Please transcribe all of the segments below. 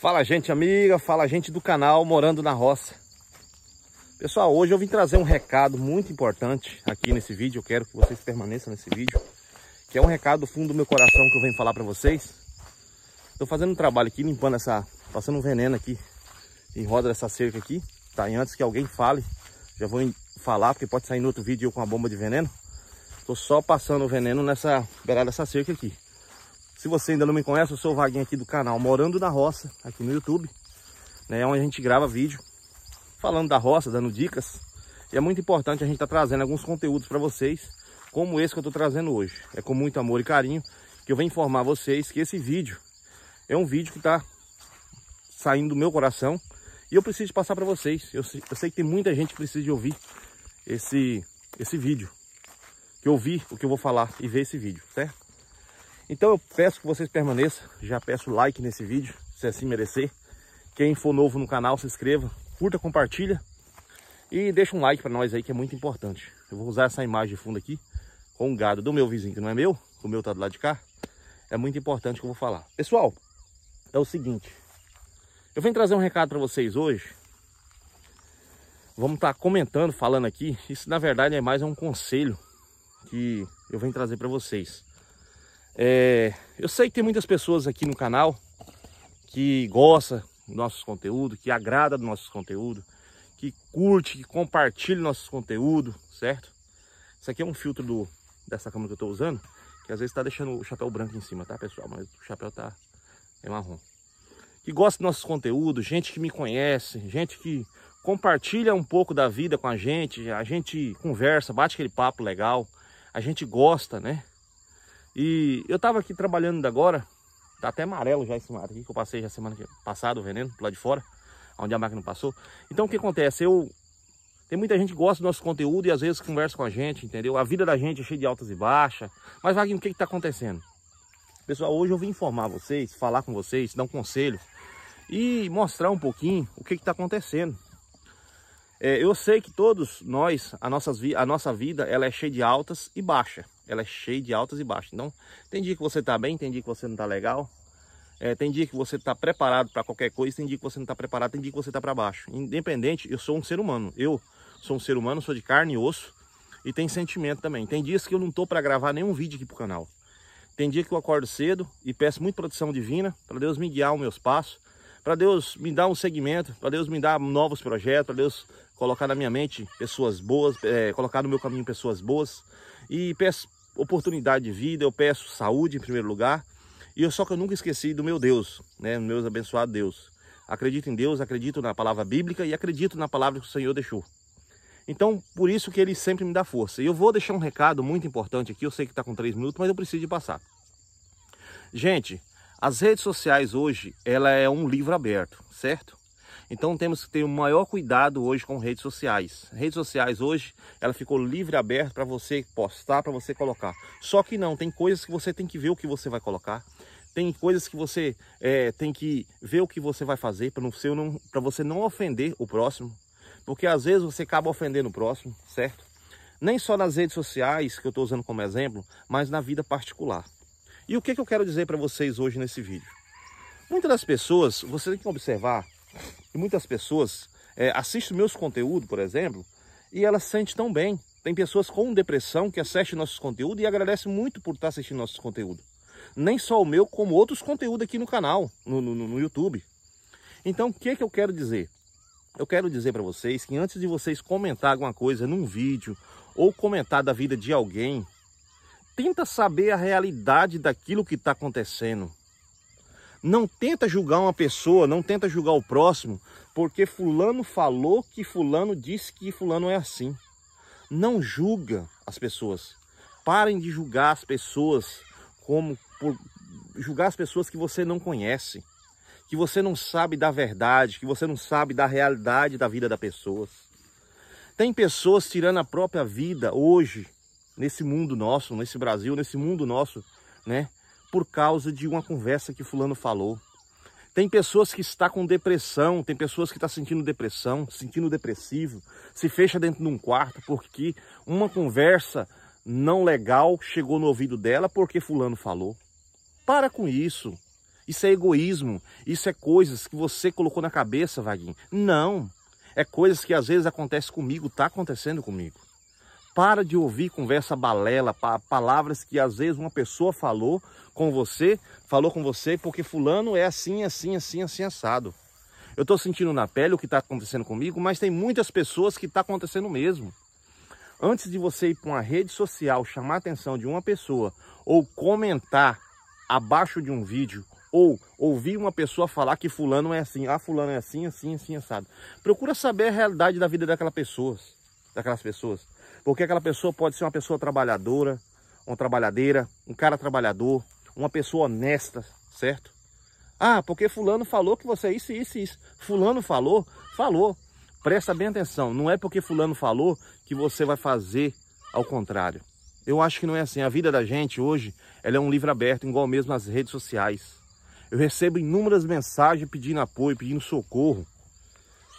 Fala gente amiga, fala gente do canal Morando na Roça. Pessoal, hoje eu vim trazer um recado muito importante aqui nesse vídeo. Eu quero que vocês permaneçam nesse vídeo, que é um recado do fundo do meu coração que eu venho falar para vocês. Estou fazendo um trabalho aqui, limpando essa, passando um veneno aqui em roda dessa cerca aqui, tá? E antes que alguém fale, já vou falar, porque pode sair no outro vídeo eu com a bomba de veneno. Estou só passando o veneno nessa beirada dessa cerca aqui. Se você ainda não me conhece, eu sou o Vaguinho aqui do canal Morando na Roça, aqui no YouTube, né, onde a gente grava vídeo falando da roça, dando dicas. E é muito importante a gente estar tá trazendo alguns conteúdos para vocês, como esse que eu estou trazendo hoje. É com muito amor e carinho que eu venho informar vocês que esse vídeo é um vídeo que está saindo do meu coração e eu preciso passar para vocês. Eu, eu, sei que tem muita gente que precisa de ouvir esse, esse vídeo, que ouvir o que eu vou falar e ver esse vídeo, certo? Então eu peço que vocês permaneçam, já peço like nesse vídeo, se assim merecer. Quem for novo no canal, se inscreva, curta, compartilha e deixa um like para nós aí que é muito importante. Eu vou usar essa imagem de fundo aqui com o gado do meu vizinho que não é meu, o meu tá do lado de cá. É muito importante que eu vou falar. Pessoal, é o seguinte, eu vim trazer um recado para vocês hoje. Vamos estar tá comentando, falando aqui. Isso na verdade é mais um conselho que eu venho trazer para vocês. É, eu sei que tem muitas pessoas aqui no canal que gosta do nosso conteúdo, que agrada do nosso conteúdo, que curte, que compartilha nosso conteúdo, certo? Isso aqui é um filtro do, dessa câmera que eu estou usando, que às vezes está deixando o chapéu branco em cima, tá pessoal? Mas o chapéu tá é marrom. Que gosta do nosso conteúdo, gente que me conhece, gente que compartilha um pouco da vida com a gente, a gente conversa, bate aquele papo legal, a gente gosta, né? E eu tava aqui trabalhando agora, tá até amarelo já esse mato aqui, que eu passei já semana passada o veneno, lá de fora, onde a máquina passou. Então o que acontece? Eu tem muita gente que gosta do nosso conteúdo e às vezes conversa com a gente, entendeu? A vida da gente é cheia de altas e baixas. Mas, vaguinho o que está acontecendo? Pessoal, hoje eu vim informar vocês, falar com vocês, dar um conselho e mostrar um pouquinho o que está acontecendo. É, eu sei que todos nós, a, nossas a nossa vida, ela é cheia de altas e baixas ela é cheia de altas e baixas. Então, tem dia que você está bem, tem dia que você não está legal. É, tem dia que você está preparado para qualquer coisa, tem dia que você não está preparado, tem dia que você está para baixo. Independente, eu sou um ser humano. Eu sou um ser humano, sou de carne e osso e tem sentimento também. Tem dias que eu não tô para gravar nenhum vídeo aqui pro canal. Tem dia que eu acordo cedo e peço muita proteção divina para Deus me guiar os meus passos, para Deus me dar um segmento, para Deus me dar novos projetos, para Deus colocar na minha mente pessoas boas, é, colocar no meu caminho pessoas boas. E peço oportunidade de vida, eu peço saúde em primeiro lugar. E eu só que eu nunca esqueci do meu Deus, né? Meu abençoado Deus. Acredito em Deus, acredito na palavra bíblica e acredito na palavra que o Senhor deixou. Então, por isso que ele sempre me dá força. E eu vou deixar um recado muito importante aqui. Eu sei que está com três minutos, mas eu preciso de passar. Gente, as redes sociais hoje, ela é um livro aberto, certo? Então temos que ter o um maior cuidado hoje com redes sociais. Redes sociais hoje, ela ficou livre aberta para você postar, para você colocar. Só que não, tem coisas que você tem que ver o que você vai colocar. Tem coisas que você é, tem que ver o que você vai fazer para você não ofender o próximo. Porque às vezes você acaba ofendendo o próximo, certo? Nem só nas redes sociais, que eu estou usando como exemplo, mas na vida particular. E o que, que eu quero dizer para vocês hoje nesse vídeo? Muitas das pessoas, você tem que observar e muitas pessoas é, assistem meus conteúdos, por exemplo, e elas sentem tão bem. Tem pessoas com depressão que assistem nossos conteúdos e agradecem muito por estar assistindo nossos conteúdos. Nem só o meu, como outros conteúdos aqui no canal, no, no, no YouTube. Então, o que, é que eu quero dizer? Eu quero dizer para vocês que antes de vocês comentar alguma coisa num vídeo ou comentar da vida de alguém, tenta saber a realidade daquilo que está acontecendo. Não tenta julgar uma pessoa, não tenta julgar o próximo, porque fulano falou que fulano disse que fulano é assim. Não julga as pessoas. Parem de julgar as pessoas como por julgar as pessoas que você não conhece, que você não sabe da verdade, que você não sabe da realidade da vida das pessoas. Tem pessoas tirando a própria vida hoje, nesse mundo nosso, nesse Brasil, nesse mundo nosso, né? por causa de uma conversa que fulano falou. Tem pessoas que está com depressão, tem pessoas que está sentindo depressão, sentindo depressivo, se fecha dentro de um quarto porque uma conversa não legal chegou no ouvido dela porque fulano falou. Para com isso. Isso é egoísmo, isso é coisas que você colocou na cabeça, Vaguinho. Não. É coisas que às vezes acontece comigo, tá acontecendo comigo. Para de ouvir conversa balela, pa palavras que às vezes uma pessoa falou com você, falou com você porque fulano é assim, assim, assim, assim assado. Eu estou sentindo na pele o que está acontecendo comigo, mas tem muitas pessoas que está acontecendo mesmo. Antes de você ir para uma rede social chamar a atenção de uma pessoa ou comentar abaixo de um vídeo ou ouvir uma pessoa falar que fulano é assim, ah, fulano é assim, assim, assim, assado. Procura saber a realidade da vida daquela pessoas, daquelas pessoas. Porque aquela pessoa pode ser uma pessoa trabalhadora, uma trabalhadeira, um cara trabalhador, uma pessoa honesta, certo? Ah, porque fulano falou que você é isso, isso, isso. Fulano falou, falou. Presta bem atenção, não é porque fulano falou que você vai fazer ao contrário. Eu acho que não é assim. A vida da gente hoje, ela é um livro aberto, igual mesmo as redes sociais. Eu recebo inúmeras mensagens pedindo apoio, pedindo socorro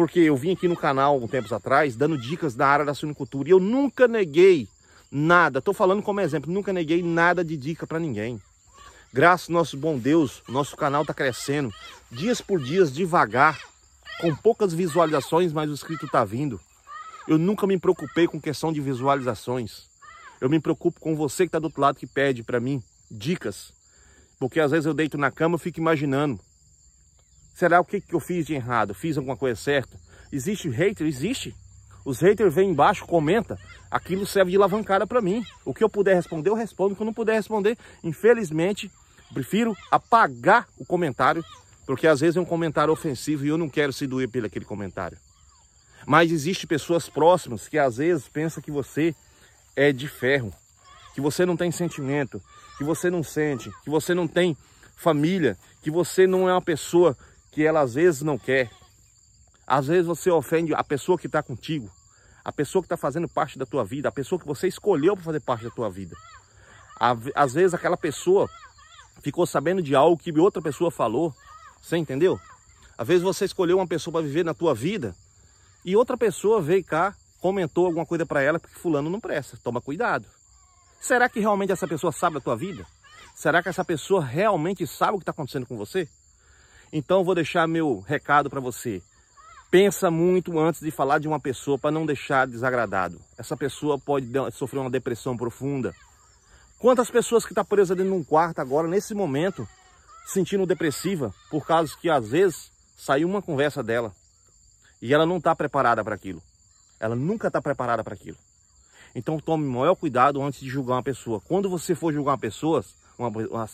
porque eu vim aqui no canal um tempos atrás dando dicas da área da suinocultura e eu nunca neguei nada. Estou falando como exemplo, nunca neguei nada de dica para ninguém. Graças ao nosso bom Deus, nosso canal está crescendo dias por dias, devagar, com poucas visualizações, mas o inscrito está vindo. Eu nunca me preocupei com questão de visualizações. Eu me preocupo com você que está do outro lado que pede para mim dicas. Porque às vezes eu deito na cama e fico imaginando Será o que, que eu fiz de errado? Fiz alguma coisa certa? Existe hater? Existe. Os haters vêm embaixo, comenta. Aquilo serve de alavancada para mim. O que eu puder responder, eu respondo. O que eu não puder responder, infelizmente, prefiro apagar o comentário, porque às vezes é um comentário ofensivo e eu não quero se doer pelo aquele comentário. Mas existe pessoas próximas que às vezes pensa que você é de ferro, que você não tem sentimento, que você não sente, que você não tem família, que você não é uma pessoa que ela às vezes não quer. Às vezes você ofende a pessoa que está contigo, a pessoa que está fazendo parte da tua vida, a pessoa que você escolheu para fazer parte da tua vida. Às vezes aquela pessoa ficou sabendo de algo que outra pessoa falou, você entendeu? Às vezes você escolheu uma pessoa para viver na tua vida e outra pessoa veio cá, comentou alguma coisa para ela porque fulano não presta, toma cuidado. Será que realmente essa pessoa sabe da tua vida? Será que essa pessoa realmente sabe o que está acontecendo com você? Então vou deixar meu recado para você. Pensa muito antes de falar de uma pessoa para não deixar desagradado. Essa pessoa pode sofrer uma depressão profunda. Quantas pessoas que estão tá presas dentro de um quarto agora, nesse momento, sentindo depressiva, por causa que às vezes saiu uma conversa dela e ela não está preparada para aquilo. Ela nunca está preparada para aquilo. Então tome maior cuidado antes de julgar uma pessoa. Quando você for julgar uma pessoa, uma,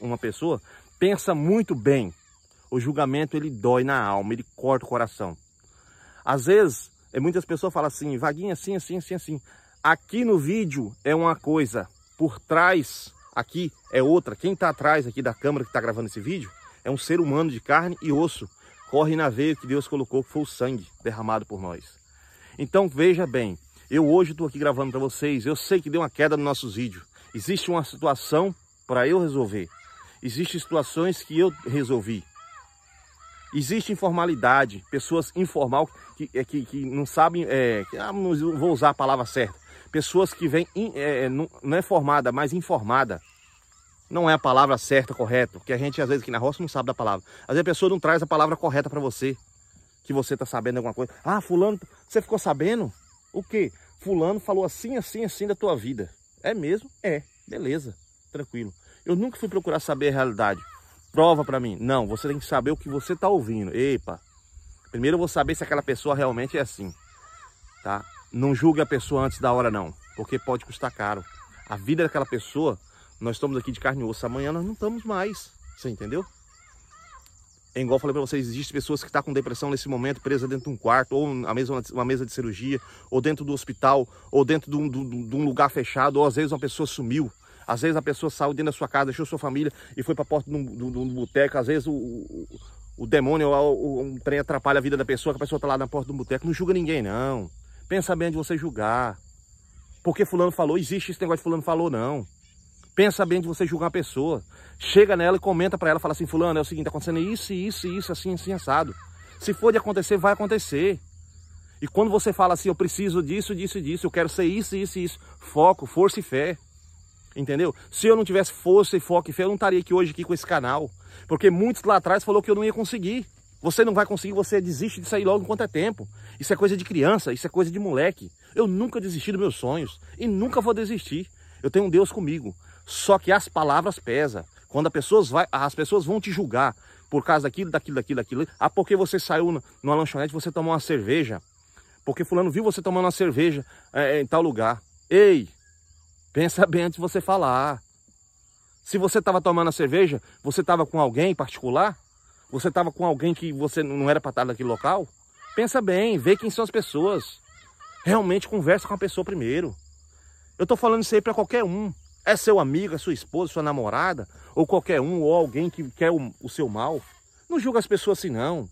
uma pessoa, pensa muito bem o julgamento ele dói na alma, ele corta o coração. Às vezes, é, muitas pessoas falam assim, vaguinha assim, assim, assim, assim. Aqui no vídeo é uma coisa, por trás aqui é outra. Quem está atrás aqui da câmera que está gravando esse vídeo é um ser humano de carne e osso. Corre na veia que Deus colocou, que foi o sangue derramado por nós. Então veja bem, eu hoje estou aqui gravando para vocês. Eu sei que deu uma queda nos nossos vídeos. Existe uma situação para eu resolver. Existem situações que eu resolvi. Existe informalidade, pessoas informal que, é, que, que não sabem, é, que, ah, não vou usar a palavra certa, pessoas que vêm, é, é, não, não é formada, mas informada. Não é a palavra certa, correta, porque a gente às vezes aqui na roça não sabe da palavra. Às vezes a pessoa não traz a palavra correta para você, que você está sabendo alguma coisa. Ah, fulano, você ficou sabendo? O quê? Fulano falou assim, assim, assim da tua vida. É mesmo? É. Beleza. Tranquilo. Eu nunca fui procurar saber a realidade prova para mim. Não, você tem que saber o que você tá ouvindo. Epa, primeiro eu vou saber se aquela pessoa realmente é assim, tá? Não julgue a pessoa antes da hora não, porque pode custar caro. A vida daquela pessoa, nós estamos aqui de carne e osso, amanhã nós não estamos mais, você entendeu? É igual eu falei para vocês, existem pessoas que estão tá com depressão nesse momento, presa dentro de um quarto, ou uma mesa, uma mesa de cirurgia, ou dentro do hospital, ou dentro de um, de um lugar fechado, ou às vezes uma pessoa sumiu. Às vezes a pessoa saiu dentro da sua casa, deixou sua família e foi para a porta de um, de um boteco. Às vezes o, o, o demônio ou um trem atrapalha a vida da pessoa, que a pessoa está lá na porta do boteco. Não julga ninguém, não. Pensa bem de você julgar. Porque fulano falou, existe esse negócio de fulano falou, não. Pensa bem de você julgar uma pessoa. Chega nela e comenta para ela, fala assim, fulano, é o seguinte, tá acontecendo isso, isso, isso, assim, assim, assado. Se for de acontecer, vai acontecer. E quando você fala assim, eu preciso disso, disso, disso, eu quero ser isso, isso, isso, foco, força e fé entendeu? Se eu não tivesse força e foco e fé, eu não estaria aqui hoje aqui com esse canal. Porque muitos lá atrás falou que eu não ia conseguir. Você não vai conseguir, você desiste de sair logo enquanto é tempo. Isso é coisa de criança, isso é coisa de moleque. Eu nunca desisti dos meus sonhos e nunca vou desistir. Eu tenho um Deus comigo. Só que as palavras pesam. Quando as pessoas, vai, as pessoas vão te julgar por causa daquilo, daquilo, daquilo, daquilo. Ah, porque você saiu numa lanchonete, você tomou uma cerveja. Porque fulano viu você tomando uma cerveja é, em tal lugar. Ei, Pensa bem antes de você falar. Se você estava tomando a cerveja, você estava com alguém em particular? Você estava com alguém que você não era para estar naquele local? Pensa bem, vê quem são as pessoas. Realmente conversa com a pessoa primeiro. Eu estou falando isso aí para qualquer um. É seu amigo, é sua esposa, sua namorada, ou qualquer um, ou alguém que quer o, o seu mal. Não julga as pessoas assim, não.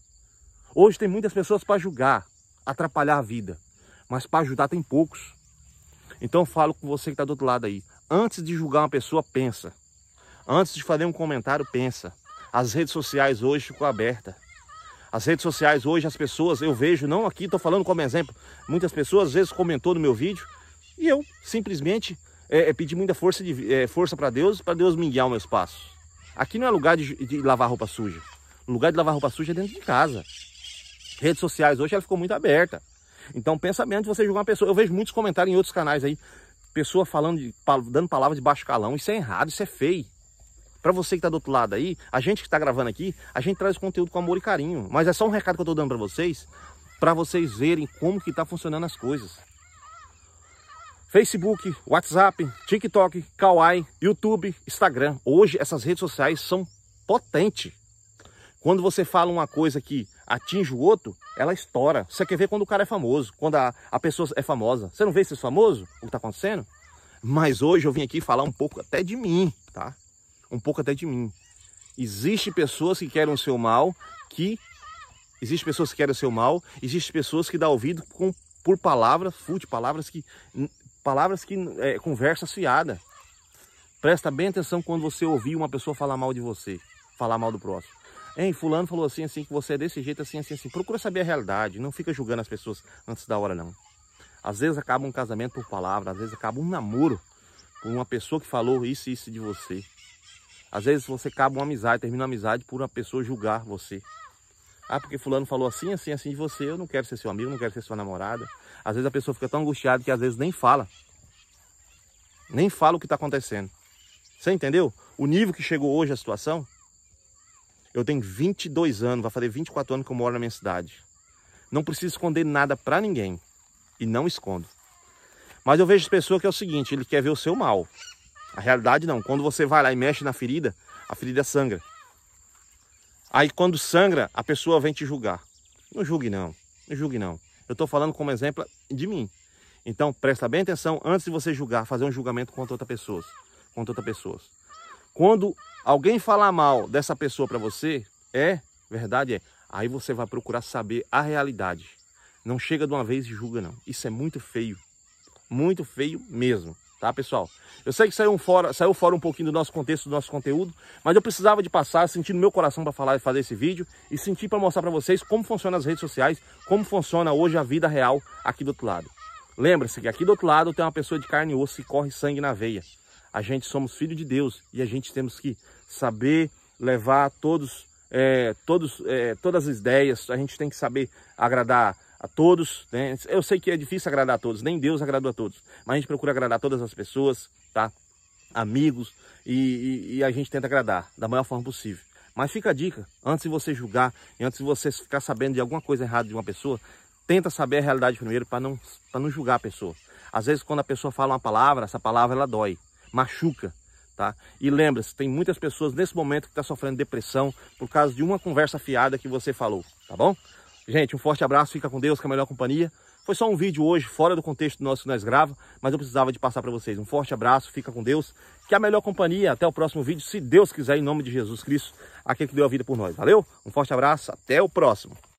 Hoje tem muitas pessoas para julgar, atrapalhar a vida. Mas para ajudar tem poucos. Então eu falo com você que está do outro lado aí. Antes de julgar uma pessoa, pensa. Antes de fazer um comentário, pensa. As redes sociais hoje ficam abertas. As redes sociais hoje, as pessoas, eu vejo, não aqui, estou falando como exemplo, muitas pessoas às vezes comentou no meu vídeo e eu simplesmente é, é, pedi muita força de, é, força para Deus, para Deus me guiar o meu espaço. Aqui não é lugar de, de lavar roupa suja. O lugar de lavar roupa suja é dentro de casa. Redes sociais hoje ela ficou muito aberta. Então pensamento de você julgar uma pessoa. Eu vejo muitos comentários em outros canais aí, pessoa falando, de, dando palavras de baixo calão. Isso é errado, isso é feio. Para você que tá do outro lado aí, a gente que tá gravando aqui, a gente traz conteúdo com amor e carinho. Mas é só um recado que eu tô dando para vocês, para vocês verem como que tá funcionando as coisas. Facebook, WhatsApp, TikTok, Kawaii, YouTube, Instagram. Hoje essas redes sociais são potentes. Quando você fala uma coisa que atinge o outro, ela estoura. Você quer ver quando o cara é famoso, quando a, a pessoa é famosa. Você não vê esse famoso, o que está acontecendo? Mas hoje eu vim aqui falar um pouco até de mim, tá? Um pouco até de mim. Existem pessoas que querem o seu mal, que... Existem pessoas que querem o seu mal, existem pessoas que dão ouvido com, por palavras, fute, palavras que... Palavras que... É, conversa fiada. Presta bem atenção quando você ouvir uma pessoa falar mal de você, falar mal do próximo. Hein, fulano falou assim, assim, que você é desse jeito, assim, assim, assim. Procura saber a realidade, não fica julgando as pessoas antes da hora, não. Às vezes acaba um casamento por palavra, às vezes acaba um namoro por uma pessoa que falou isso e isso de você. Às vezes você acaba uma amizade, termina uma amizade por uma pessoa julgar você. Ah, porque fulano falou assim, assim, assim de você, eu não quero ser seu amigo, não quero ser sua namorada. Às vezes a pessoa fica tão angustiada que às vezes nem fala. Nem fala o que está acontecendo. Você entendeu? O nível que chegou hoje a situação, eu tenho 22 anos, vai fazer 24 anos que eu moro na minha cidade. Não preciso esconder nada para ninguém. E não escondo. Mas eu vejo pessoas que é o seguinte, ele quer ver o seu mal. A realidade não. Quando você vai lá e mexe na ferida, a ferida sangra. Aí quando sangra, a pessoa vem te julgar. Não julgue não, não julgue não. Eu estou falando como exemplo de mim. Então presta bem atenção antes de você julgar, fazer um julgamento contra outra pessoa. Contra outra pessoa. Quando alguém falar mal dessa pessoa para você, é, verdade é. Aí você vai procurar saber a realidade. Não chega de uma vez e julga, não. Isso é muito feio. Muito feio mesmo. Tá, pessoal? Eu sei que saiu fora, saiu fora um pouquinho do nosso contexto, do nosso conteúdo, mas eu precisava de passar, sentir no meu coração para falar e fazer esse vídeo e sentir para mostrar para vocês como funciona as redes sociais, como funciona hoje a vida real aqui do outro lado. lembre se que aqui do outro lado tem uma pessoa de carne e osso e corre sangue na veia. A gente somos filho de Deus e a gente temos que saber levar todos, é, todos, é, todas as ideias. A gente tem que saber agradar a todos. Né? Eu sei que é difícil agradar a todos, nem Deus agradou a todos, mas a gente procura agradar todas as pessoas, tá? Amigos, e, e, e a gente tenta agradar da maior forma possível. Mas fica a dica, antes de você julgar e antes de você ficar sabendo de alguma coisa errada de uma pessoa, tenta saber a realidade primeiro para não, não julgar a pessoa. Às vezes quando a pessoa fala uma palavra, essa palavra ela dói, machuca. Tá? E lembra-se, tem muitas pessoas nesse momento que estão tá sofrendo depressão por causa de uma conversa fiada que você falou, tá bom? Gente, um forte abraço, fica com Deus, que é a melhor companhia. Foi só um vídeo hoje, fora do contexto nosso que nós grava, mas eu precisava de passar para vocês. Um forte abraço, fica com Deus, que é a melhor companhia. Até o próximo vídeo, se Deus quiser, em nome de Jesus Cristo, aquele que deu a vida por nós. Valeu? Um forte abraço, até o próximo.